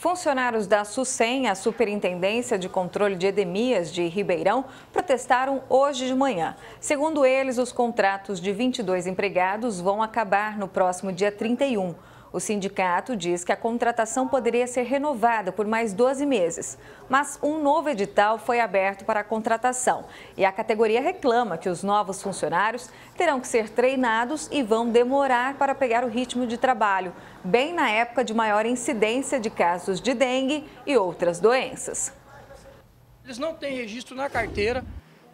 Funcionários da SUSEM, a Superintendência de Controle de Edemias de Ribeirão, protestaram hoje de manhã. Segundo eles, os contratos de 22 empregados vão acabar no próximo dia 31. O sindicato diz que a contratação poderia ser renovada por mais 12 meses, mas um novo edital foi aberto para a contratação e a categoria reclama que os novos funcionários terão que ser treinados e vão demorar para pegar o ritmo de trabalho, bem na época de maior incidência de casos de dengue e outras doenças. Eles não têm registro na carteira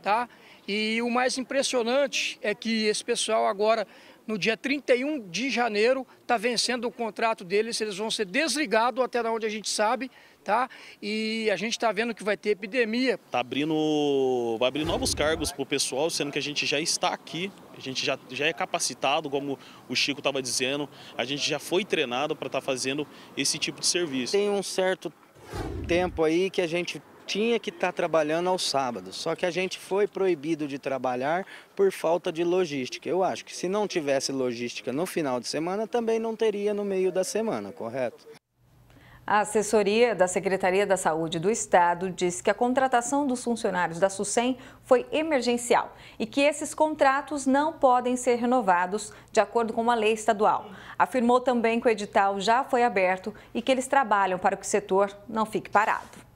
tá? E o mais impressionante é que esse pessoal agora, no dia 31 de janeiro, está vencendo o contrato deles, eles vão ser desligados até onde a gente sabe, tá? E a gente está vendo que vai ter epidemia. Tá abrindo, vai abrir novos cargos para o pessoal, sendo que a gente já está aqui, a gente já, já é capacitado, como o Chico estava dizendo, a gente já foi treinado para estar tá fazendo esse tipo de serviço. Tem um certo tempo aí que a gente tinha que estar tá trabalhando aos sábados, só que a gente foi proibido de trabalhar por falta de logística. Eu acho que se não tivesse logística no final de semana, também não teria no meio da semana, correto? A assessoria da Secretaria da Saúde do Estado diz que a contratação dos funcionários da SUSEM foi emergencial e que esses contratos não podem ser renovados de acordo com a lei estadual. Afirmou também que o edital já foi aberto e que eles trabalham para que o setor não fique parado.